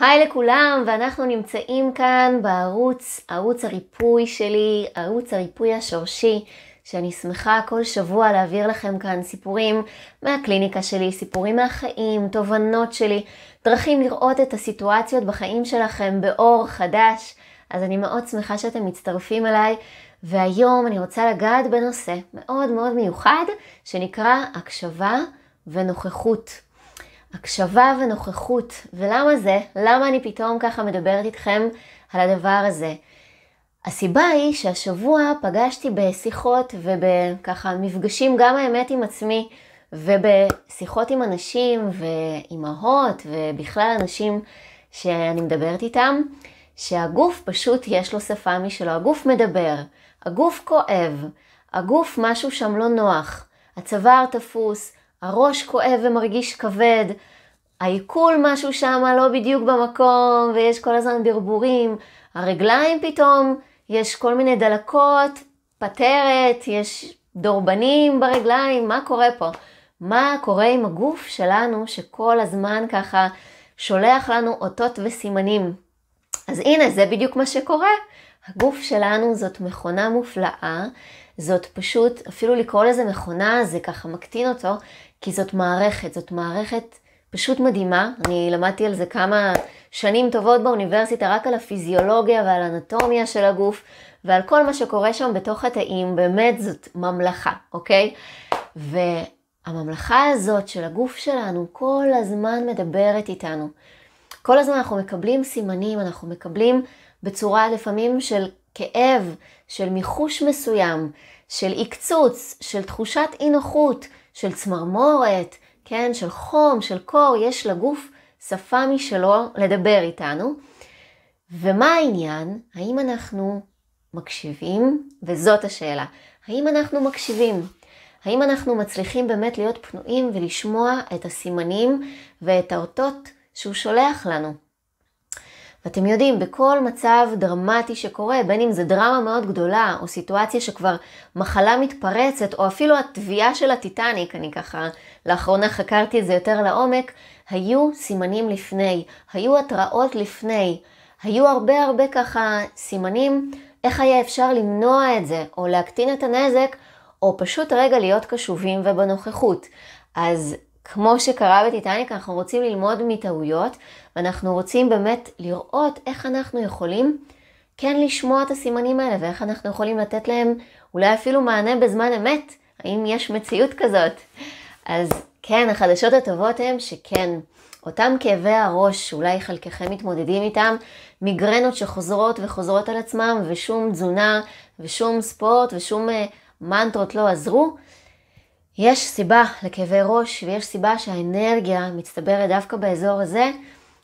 היי לכולם, ואנחנו נמצאים כאן בערוץ, ערוץ הריפוי שלי, ערוץ הריפוי השורשי, שאני שמחה כל שבוע להעביר לכם כאן סיפורים מהקליניקה שלי, סיפורים מהחיים, תובנות שלי, דרכים לראות את הסיטואציות בחיים שלכם באור חדש. אז אני מאוד שמחה שאתם מצטרפים אליי, והיום אני רוצה לגעת בנושא מאוד מאוד מיוחד, שנקרא הקשבה ונוכחות. הקשבה ונוכחות. ולמה זה? למה אני פתאום ככה מדברת איתכם על הדבר הזה? הסיבה היא שהשבוע פגשתי בשיחות ובככה מפגשים גם האמת עם עצמי ובשיחות עם אנשים ואימהות ובכלל אנשים שאני מדברת איתם, שהגוף פשוט יש לו שפה משלו, הגוף מדבר, הגוף כואב, הגוף משהו שם לא נוח, הצוואר תפוס, הראש כואב ומרגיש כבד, העיכול משהו שם לא בדיוק במקום, ויש כל הזמן ברבורים, הרגליים פתאום, יש כל מיני דלקות, פטרת, יש דורבנים ברגליים, מה קורה פה? מה קורה עם הגוף שלנו שכל הזמן ככה שולח לנו אותות וסימנים? אז הנה, זה בדיוק מה שקורה. הגוף שלנו זאת מכונה מופלאה זאת פשוט, אפילו לקרוא לזה מכונה זה ככה מקטין אותו, כי זאת מערכת, זאת מערכת פשוט מדהימה. אני למדתי על זה כמה שנים טובות באוניברסיטה, רק על הפיזיולוגיה ועל האנטומיה של הגוף, ועל כל מה שקורה שם בתוך התאים, באמת זאת ממלכה, אוקיי? והממלכה הזאת של הגוף שלנו כל הזמן מדברת איתנו. כל הזמן אנחנו מקבלים סימנים, אנחנו מקבלים בצורה לפעמים של כאב, של מיחוש מסוים, של עקצוץ, של תחושת אי נוחות, של צמרמורת, כן, של חום, של קור, יש לגוף שפה משלו לדבר איתנו. ומה העניין? האם אנחנו מקשיבים? וזאת השאלה. האם אנחנו מקשיבים? האם אנחנו מצליחים באמת להיות פנויים ולשמוע את הסימנים ואת האותות שהוא שולח לנו? ואתם יודעים, בכל מצב דרמטי שקורה, בין אם זה דרמה מאוד גדולה, או סיטואציה שכבר מחלה מתפרצת, או אפילו התביעה של הטיטניק, אני ככה לאחרונה חקרתי את זה יותר לעומק, היו סימנים לפני, היו התראות לפני, היו הרבה הרבה ככה סימנים איך היה אפשר למנוע את זה, או להקטין את הנזק, או פשוט רגע להיות קשובים ובנוכחות. אז כמו שקרה בטיטניק, אנחנו רוצים ללמוד מטעויות, ואנחנו רוצים באמת לראות איך אנחנו יכולים כן לשמוע את הסימנים האלה, ואיך אנחנו יכולים לתת להם אולי אפילו מענה בזמן אמת, האם יש מציאות כזאת. אז כן, החדשות הטובות הן שכן, אותם כאבי הראש, שאולי חלקכם מתמודדים איתם, מיגרנות שחוזרות וחוזרות על עצמם, ושום תזונה, ושום ספורט, ושום אה, מנטרות לא עזרו, יש סיבה לכאבי ראש ויש סיבה שהאנרגיה מצטברת דווקא באזור הזה,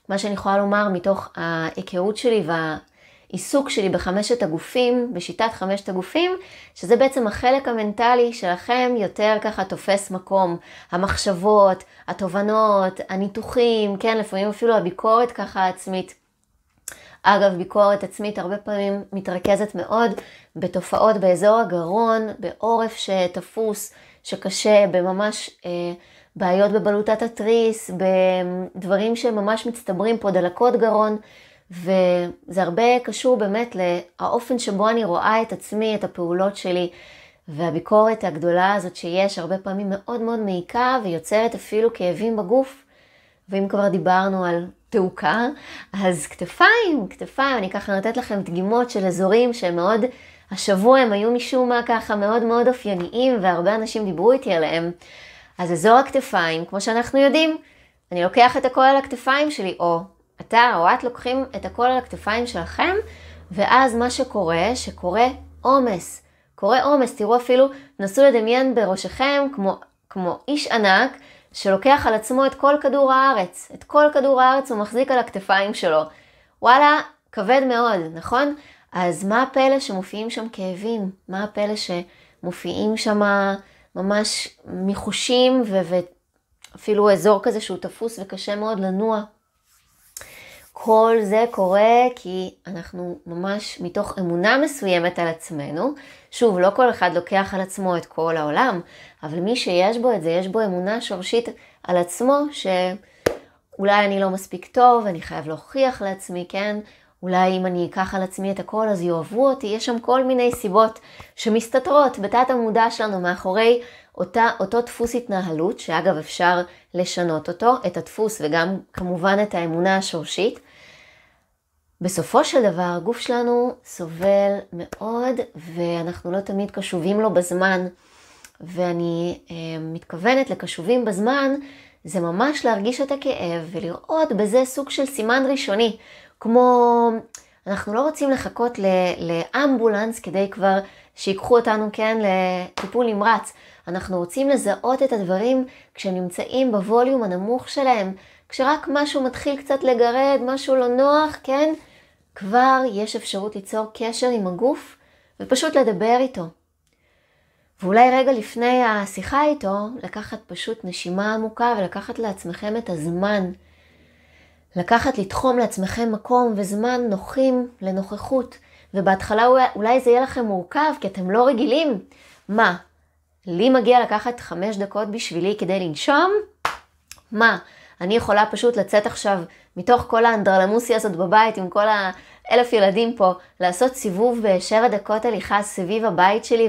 מה שאני יכולה לומר מתוך ההיכרות שלי והעיסוק שלי בחמשת הגופים, בשיטת חמשת הגופים, שזה בעצם החלק המנטלי שלכם יותר ככה תופס מקום. המחשבות, התובנות, הניתוחים, כן, לפעמים אפילו הביקורת ככה עצמית. אגב, ביקורת עצמית הרבה פעמים מתרכזת מאוד בתופעות באזור הגרון, בעורף שתפוס. שקשה, בממש אה, בעיות בבלוטת התריס, בדברים שממש מצטברים פה, דלקות גרון, וזה הרבה קשור באמת לאופן שבו אני רואה את עצמי, את הפעולות שלי, והביקורת הגדולה הזאת שיש הרבה פעמים מאוד מאוד מעיקה ויוצרת אפילו כאבים בגוף. ואם כבר דיברנו על תעוקה, אז כתפיים, כתפיים, אני ככה נותנת לכם דגימות של אזורים שהם מאוד השבוע הם היו משום מה ככה מאוד מאוד אופייניים, והרבה אנשים דיברו איתי עליהם. אז אזור הכתפיים, כמו שאנחנו יודעים, אני לוקח את הכל על הכתפיים שלי, או אתה או את לוקחים את הכל על הכתפיים שלכם, ואז מה שקורה, שקורה עומס. קורה עומס, תראו אפילו, נסו לדמיין בראשכם כמו, כמו איש ענק שלוקח על עצמו את כל כדור הארץ. את כל כדור הארץ הוא מחזיק על הכתפיים שלו. וואלה, כבד מאוד, נכון? אז מה הפלא שמופיעים שם כאבים? מה הפלא שמופיעים שם ממש מחושים ו- ואפילו אזור כזה שהוא תפוס וקשה מאוד לנוע? כל זה קורה כי אנחנו ממש מתוך אמונה מסוימת על עצמנו. שוב, לא כל אחד לוקח על עצמו את כל העולם, אבל מי שיש בו את זה, יש בו אמונה שורשית על עצמו, שאולי אני לא מספיק טוב, אני חייב להוכיח לעצמי, כן? אולי אם אני אקח על עצמי את הכל אז יאהבו אותי, יש שם כל מיני סיבות שמסתתרות בתת המודע שלנו מאחורי אותה, אותו דפוס התנהלות, שאגב אפשר לשנות אותו, את הדפוס וגם כמובן את האמונה השורשית. בסופו של דבר הגוף שלנו סובל מאוד ואנחנו לא תמיד קשובים לו בזמן. ואני אה, מתכוונת לקשובים בזמן, זה ממש להרגיש את הכאב ולראות בזה סוג של סימן ראשוני. כמו, אנחנו לא רוצים לחכות לאמבולנס כדי כבר שיקחו אותנו, כן, לטיפול נמרץ. אנחנו רוצים לזהות את הדברים נמצאים בווליום הנמוך שלהם, כשרק משהו מתחיל קצת לגרד, משהו לא נוח, כן? כבר יש אפשרות ליצור קשר עם הגוף ופשוט לדבר איתו. ואולי רגע לפני השיחה איתו, לקחת פשוט נשימה עמוקה ולקחת לעצמכם את הזמן. לקחת, לתחום לעצמכם מקום וזמן נוחים לנוכחות. ובהתחלה אולי זה יהיה לכם מורכב, כי אתם לא רגילים. מה, לי מגיע לקחת חמש דקות בשבילי כדי לנשום? מה, אני יכולה פשוט לצאת עכשיו מתוך כל האנדרלמוסיה הזאת בבית עם כל האלף ילדים פה, לעשות סיבוב בשבע דקות הליכה סביב הבית שלי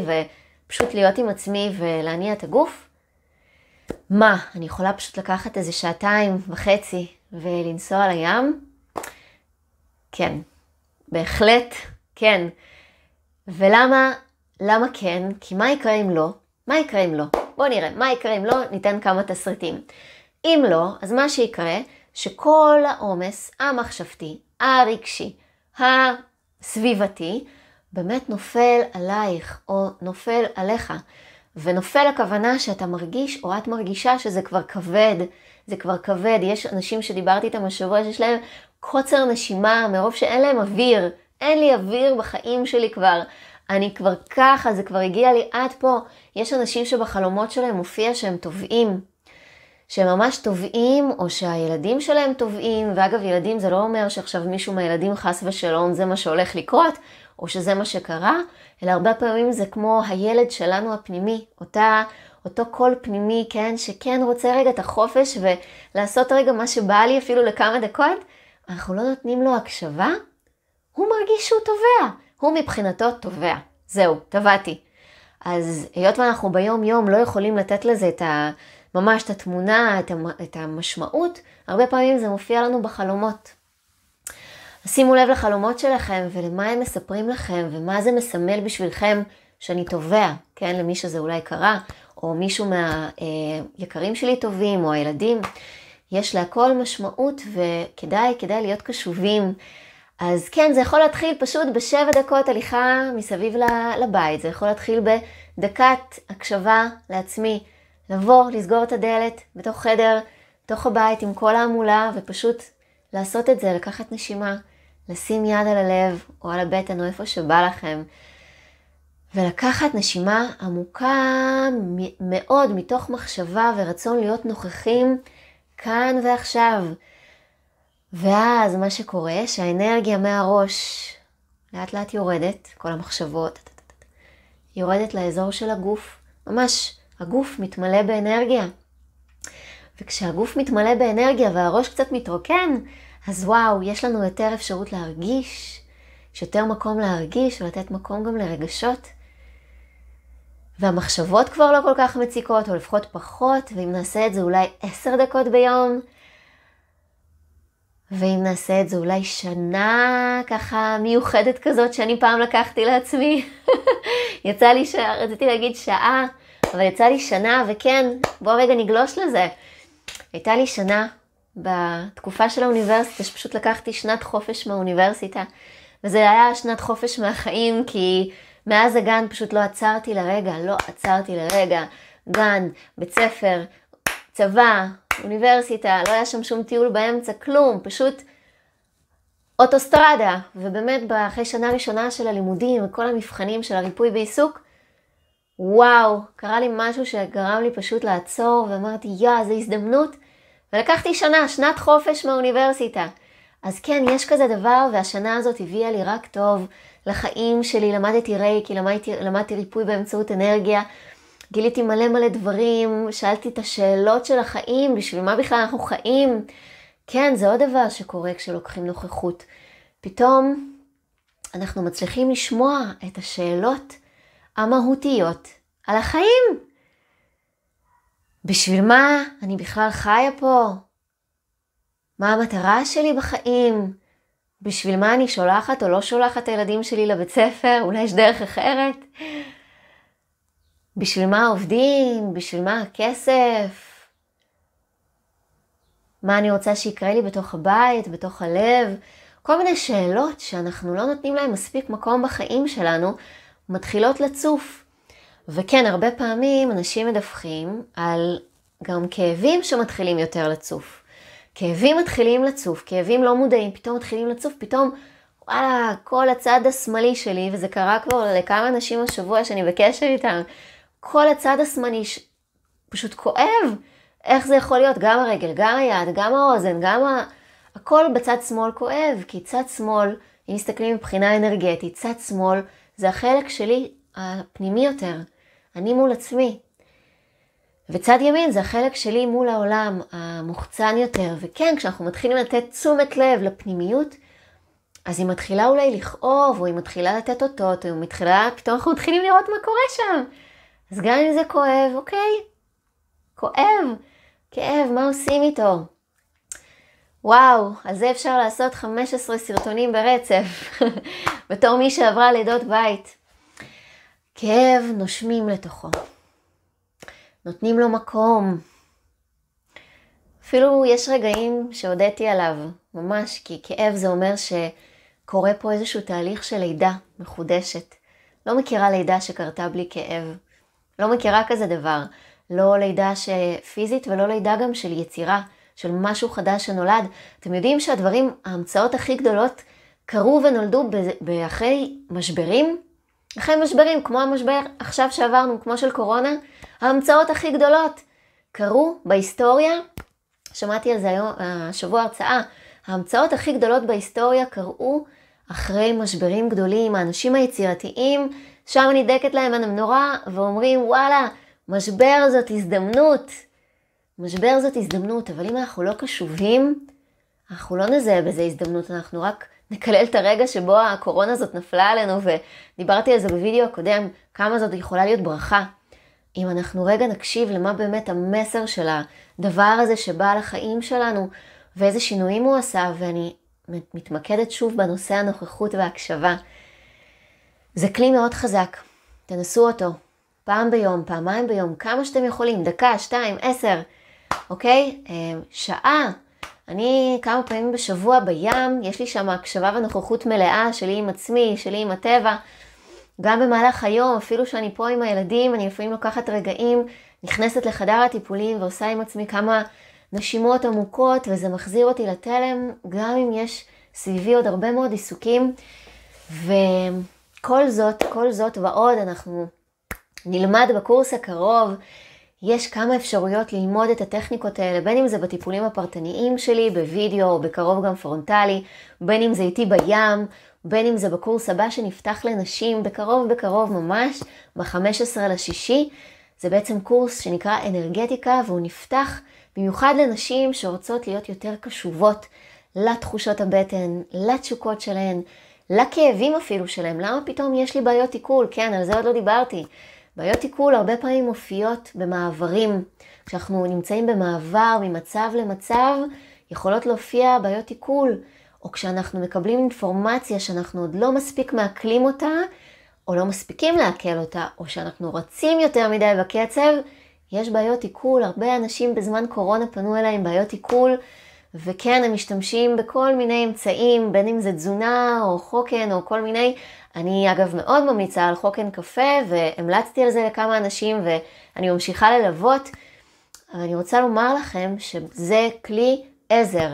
ופשוט להיות עם עצמי ולהניע את הגוף? מה, אני יכולה פשוט לקחת איזה שעתיים וחצי ולנסוע לים? כן, בהחלט כן. ולמה, למה כן? כי מה יקרה אם לא? מה יקרה אם לא? בואו נראה, מה יקרה אם לא? ניתן כמה תסריטים. אם לא, אז מה שיקרה, שכל העומס המחשבתי, הרגשי, הסביבתי, באמת נופל עלייך או נופל עליך. ונופל הכוונה שאתה מרגיש או את מרגישה שזה כבר כבד, זה כבר כבד. יש אנשים שדיברתי איתם השבוע שיש להם קוצר נשימה מרוב שאין להם אוויר. אין לי אוויר בחיים שלי כבר. אני כבר ככה, זה כבר הגיע לי עד פה. יש אנשים שבחלומות שלהם מופיע שהם טובעים. שהם ממש טובעים, או שהילדים שלהם טובעים, ואגב, ילדים זה לא אומר שעכשיו מישהו מהילדים חס ושלום זה מה שהולך לקרות, או שזה מה שקרה, אלא הרבה פעמים זה כמו הילד שלנו הפנימי, אותה, אותו קול פנימי, כן, שכן רוצה רגע את החופש ולעשות רגע מה שבא לי אפילו לכמה דקות, אנחנו לא נותנים לו הקשבה, הוא מרגיש שהוא תובע. הוא מבחינתו תובע. זהו, תבעתי. אז היות ואנחנו ביום-יום לא יכולים לתת לזה את ה... ממש את התמונה, את, המשמעות, הרבה פעמים זה מופיע לנו בחלומות. שימו לב לחלומות שלכם ולמה הם מספרים לכם ומה זה מסמל בשבילכם שאני תובע, כן, למי שזה אולי קרה, או מישהו מהיקרים אה, שלי טובים, או הילדים, יש להכל משמעות וכדאי, כדאי להיות קשובים. אז כן, זה יכול להתחיל פשוט בשבע דקות הליכה מסביב לבית, זה יכול להתחיל בדקת הקשבה לעצמי, לבוא, לסגור את הדלת בתוך חדר, בתוך הבית עם כל ההמולה, ופשוט לעשות את זה, לקחת נשימה, לשים יד על הלב או על הבטן או איפה שבא לכם. ולקחת נשימה עמוקה מאוד מתוך מחשבה ורצון להיות נוכחים כאן ועכשיו. ואז מה שקורה, שהאנרגיה מהראש לאט לאט יורדת, כל המחשבות, יורדת לאזור של הגוף. ממש, הגוף מתמלא באנרגיה. וכשהגוף מתמלא באנרגיה והראש קצת מתרוקן, אז וואו, יש לנו יותר אפשרות להרגיש, יש יותר מקום להרגיש ולתת מקום גם לרגשות. והמחשבות כבר לא כל כך מציקות, או לפחות פחות, ואם נעשה את זה אולי עשר דקות ביום, ואם נעשה את זה אולי שנה ככה מיוחדת כזאת שאני פעם לקחתי לעצמי. יצא לי, ש... רציתי להגיד שעה, אבל יצא לי שנה, וכן, בואו רגע נגלוש לזה. הייתה לי שנה בתקופה של האוניברסיטה, שפשוט לקחתי שנת חופש מהאוניברסיטה, וזה היה שנת חופש מהחיים, כי... מאז הגן פשוט לא עצרתי לרגע, לא עצרתי לרגע. גן, בית ספר, צבא, אוניברסיטה, לא היה שם שום טיול באמצע, כלום, פשוט אוטוסטרדה. ובאמת, אחרי שנה ראשונה של הלימודים וכל המבחנים של הריפוי בעיסוק, וואו, קרה לי משהו שגרם לי פשוט לעצור, ואמרתי, יא, זו הזדמנות. ולקחתי שנה, שנת חופש מהאוניברסיטה. אז כן, יש כזה דבר, והשנה הזאת הביאה לי רק טוב לחיים שלי. למדתי רייקי, למדתי, למדתי ריפוי באמצעות אנרגיה, גיליתי מלא מלא דברים, שאלתי את השאלות של החיים, בשביל מה בכלל אנחנו חיים. כן, זה עוד דבר שקורה כשלוקחים נוכחות. פתאום אנחנו מצליחים לשמוע את השאלות המהותיות על החיים. בשביל מה אני בכלל חיה פה? מה המטרה שלי בחיים, בשביל מה אני שולחת או לא שולחת את הילדים שלי לבית ספר, אולי יש דרך אחרת. בשביל מה עובדים? בשביל מה הכסף, מה אני רוצה שיקרה לי בתוך הבית, בתוך הלב, כל מיני שאלות שאנחנו לא נותנים להן מספיק מקום בחיים שלנו, מתחילות לצוף. וכן, הרבה פעמים אנשים מדווחים על גם כאבים שמתחילים יותר לצוף. כאבים מתחילים לצוף, כאבים לא מודעים, פתאום מתחילים לצוף, פתאום, וואלה, כל הצד השמאלי שלי, וזה קרה כבר לכמה אנשים השבוע שאני בקשר איתם, כל הצד השמאלי ש... פשוט כואב. איך זה יכול להיות? גם הרגל, גם היד, גם האוזן, גם ה... הכל בצד שמאל כואב, כי צד שמאל, אם מסתכלים מבחינה אנרגטית, צד שמאל זה החלק שלי הפנימי יותר. אני מול עצמי, וצד ימין זה החלק שלי מול העולם המוחצן יותר, וכן, כשאנחנו מתחילים לתת תשומת לב לפנימיות, אז היא מתחילה אולי לכאוב, או היא מתחילה לתת אותות, או היא מתחילה, פתאום אנחנו מתחילים לראות מה קורה שם. אז גם אם זה כואב, אוקיי, כואב, כאב, מה עושים איתו? וואו, על זה אפשר לעשות 15 סרטונים ברצף, בתור מי שעברה לידות בית. כאב נושמים לתוכו. נותנים לו מקום. אפילו יש רגעים שהודיתי עליו, ממש, כי כאב זה אומר שקורה פה איזשהו תהליך של לידה מחודשת. לא מכירה לידה שקרתה בלי כאב. לא מכירה כזה דבר. לא לידה שפיזית ולא לידה גם של יצירה, של משהו חדש שנולד. אתם יודעים שהדברים, ההמצאות הכי גדולות, קרו ונולדו אחרי משברים אחרי משברים כמו המשבר עכשיו שעברנו, כמו של קורונה, ההמצאות הכי גדולות קרו בהיסטוריה, שמעתי על זה היום, השבוע הרצאה, ההמצאות הכי גדולות בהיסטוריה קרו אחרי משברים גדולים, האנשים היצירתיים, שם נדלקת להם על המנורה ואומרים וואלה, משבר זאת הזדמנות. משבר זאת הזדמנות, אבל אם אנחנו לא קשובים, אנחנו לא נזהה בזה הזדמנות, אנחנו רק נקלל את הרגע שבו הקורונה הזאת נפלה עלינו, ודיברתי על זה בווידאו הקודם, כמה זאת יכולה להיות ברכה. אם אנחנו רגע נקשיב למה באמת המסר של הדבר הזה שבא לחיים שלנו, ואיזה שינויים הוא עשה, ואני מתמקדת שוב בנושא הנוכחות וההקשבה. זה כלי מאוד חזק, תנסו אותו. פעם ביום, פעמיים ביום, כמה שאתם יכולים, דקה, שתיים, עשר, אוקיי? אה, שעה, אני כמה פעמים בשבוע בים, יש לי שם הקשבה ונוכחות מלאה שלי עם עצמי, שלי עם הטבע. גם במהלך היום, אפילו שאני פה עם הילדים, אני לפעמים לוקחת רגעים, נכנסת לחדר הטיפולים ועושה עם עצמי כמה נשימות עמוקות, וזה מחזיר אותי לתלם, גם אם יש סביבי עוד הרבה מאוד עיסוקים. וכל זאת, כל זאת ועוד, אנחנו נלמד בקורס הקרוב יש כמה אפשרויות ללמוד את הטכניקות האלה, בין אם זה בטיפולים הפרטניים שלי, בווידאו או בקרוב גם פרונטלי, בין אם זה איתי בים, בין אם זה בקורס הבא שנפתח לנשים בקרוב בקרוב ממש, ב-15 לשישי. זה בעצם קורס שנקרא אנרגטיקה והוא נפתח במיוחד לנשים שרוצות להיות יותר קשובות לתחושות הבטן, לתשוקות שלהן, לכאבים אפילו שלהם. למה פתאום יש לי בעיות עיכול? כן, על זה עוד לא דיברתי. בעיות עיכול הרבה פעמים מופיעות במעברים. כשאנחנו נמצאים במעבר ממצב למצב, יכולות להופיע בעיות עיכול, או כשאנחנו מקבלים אינפורמציה שאנחנו עוד לא מספיק מעכלים אותה, או לא מספיקים לעכל אותה, או שאנחנו רצים יותר מדי בקצב, יש בעיות עיכול. הרבה אנשים בזמן קורונה פנו אליי עם בעיות עיכול. וכן, הם משתמשים בכל מיני אמצעים, בין אם זה תזונה או חוקן או כל מיני. אני אגב מאוד ממליצה על חוקן קפה, והמלצתי על זה לכמה אנשים, ואני ממשיכה ללוות. אבל אני רוצה לומר לכם שזה כלי עזר.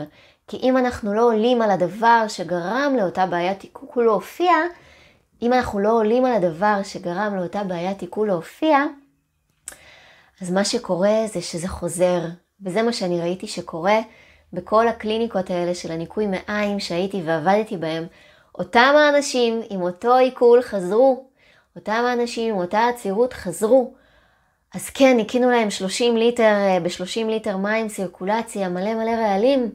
כי אם אנחנו לא עולים על הדבר שגרם לאותה בעיית עיכול להופיע, אם אנחנו לא עולים על הדבר שגרם לאותה בעיית עיכול להופיע, אז מה שקורה זה שזה חוזר. וזה מה שאני ראיתי שקורה בכל הקליניקות האלה של הניקוי מעיים שהייתי ועבדתי בהם, אותם האנשים עם אותו עיכול חזרו, אותם האנשים עם אותה עצירות חזרו. אז כן, ניקינו להם 30 ליטר, אה, ב-30 ליטר מים, סירקולציה, מלא מלא רעלים,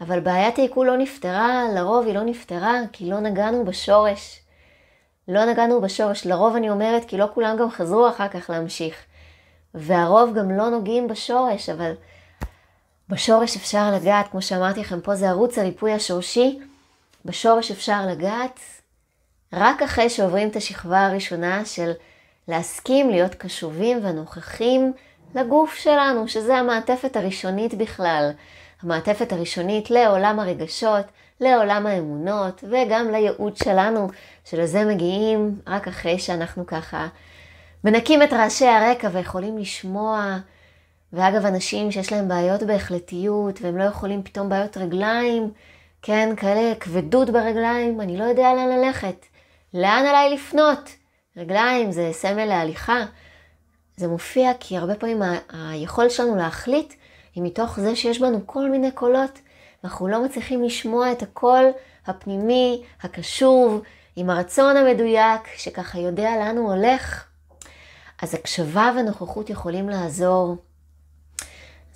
אבל בעיית העיכול לא נפתרה, לרוב היא לא נפתרה, כי לא נגענו בשורש. לא נגענו בשורש, לרוב אני אומרת, כי לא כולם גם חזרו אחר כך להמשיך. והרוב גם לא נוגעים בשורש, אבל בשורש אפשר לגעת, כמו שאמרתי לכם, פה זה ערוץ הריפוי השורשי. בשורש אפשר לגעת רק אחרי שעוברים את השכבה הראשונה של להסכים להיות קשובים ונוכחים לגוף שלנו, שזה המעטפת הראשונית בכלל. המעטפת הראשונית לעולם הרגשות, לעולם האמונות וגם לייעוד שלנו, שלזה מגיעים רק אחרי שאנחנו ככה מנקים את רעשי הרקע ויכולים לשמוע ואגב, אנשים שיש להם בעיות בהחלטיות, והם לא יכולים פתאום בעיות רגליים, כן, כאלה כבדות ברגליים, אני לא יודע לאן ללכת. לאן עליי לפנות? רגליים זה סמל להליכה. זה מופיע כי הרבה פעמים ה- היכולת שלנו להחליט היא מתוך זה שיש בנו כל מיני קולות. אנחנו לא מצליחים לשמוע את הקול הפנימי, הקשוב, עם הרצון המדויק, שככה יודע לאן הוא הולך. אז הקשבה ונוכחות יכולים לעזור.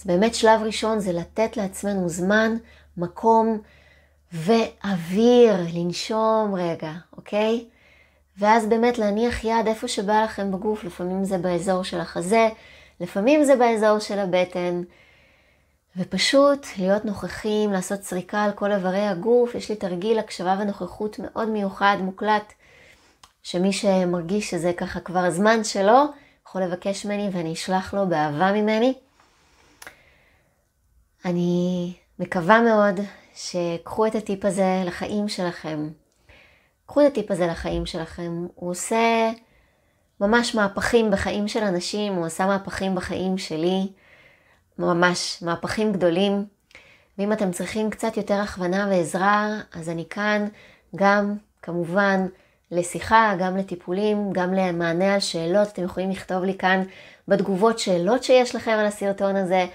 אז באמת שלב ראשון זה לתת לעצמנו זמן, מקום ואוויר, לנשום רגע, אוקיי? ואז באמת להניח יד איפה שבא לכם בגוף, לפעמים זה באזור של החזה, לפעמים זה באזור של הבטן. ופשוט להיות נוכחים, לעשות סריקה על כל איברי הגוף. יש לי תרגיל הקשבה ונוכחות מאוד מיוחד, מוקלט, שמי שמרגיש שזה ככה כבר הזמן שלו, יכול לבקש ממני ואני אשלח לו באהבה ממני. אני מקווה מאוד שקחו את הטיפ הזה לחיים שלכם. קחו את הטיפ הזה לחיים שלכם. הוא עושה ממש מהפכים בחיים של אנשים, הוא עושה מהפכים בחיים שלי, ממש מהפכים גדולים. ואם אתם צריכים קצת יותר הכוונה ועזרה, אז אני כאן גם, כמובן, לשיחה, גם לטיפולים, גם למענה על שאלות. אתם יכולים לכתוב לי כאן בתגובות שאלות שיש לכם על הסרטון הזה.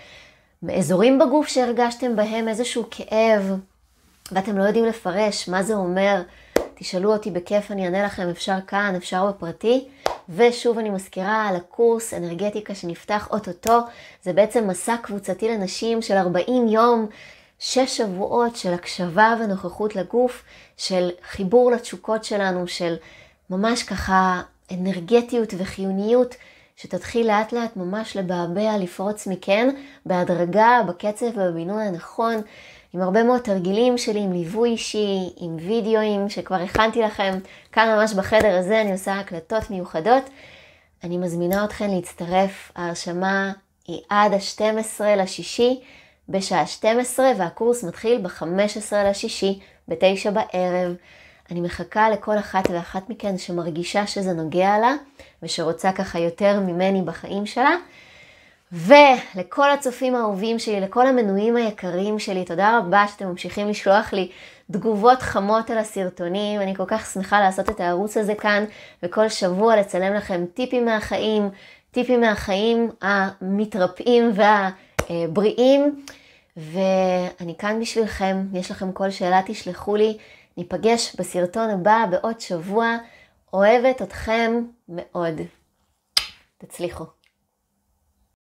מאזורים בגוף שהרגשתם בהם איזשהו כאב, ואתם לא יודעים לפרש מה זה אומר, תשאלו אותי בכיף, אני אענה לכם, אפשר כאן, אפשר בפרטי. ושוב אני מזכירה על הקורס אנרגטיקה שנפתח אוטוטו, זה בעצם מסע קבוצתי לנשים של 40 יום, 6 שבועות של הקשבה ונוכחות לגוף, של חיבור לתשוקות שלנו, של ממש ככה אנרגטיות וחיוניות שתתחיל לאט לאט ממש לבעבע, לפרוץ מכן, בהדרגה, בקצב ובמינון הנכון, עם הרבה מאוד תרגילים שלי, עם ליווי אישי, עם וידאוים שכבר הכנתי לכם, כאן ממש בחדר הזה אני עושה הקלטות מיוחדות. אני מזמינה אתכן להצטרף, ההרשמה היא עד ה-12 לשישי בשעה 12 והקורס מתחיל ב-15 לשישי, בתשע בערב. אני מחכה לכל אחת ואחת מכן שמרגישה שזה נוגע לה ושרוצה ככה יותר ממני בחיים שלה. ולכל הצופים האהובים שלי, לכל המנויים היקרים שלי, תודה רבה שאתם ממשיכים לשלוח לי תגובות חמות על הסרטונים. אני כל כך שמחה לעשות את הערוץ הזה כאן, וכל שבוע לצלם לכם טיפים מהחיים, טיפים מהחיים המתרפאים והבריאים. ואני כאן בשבילכם, יש לכם כל שאלה, תשלחו לי. ניפגש בסרטון הבא בעוד שבוע. אוהבת אתכם מאוד. תצליחו.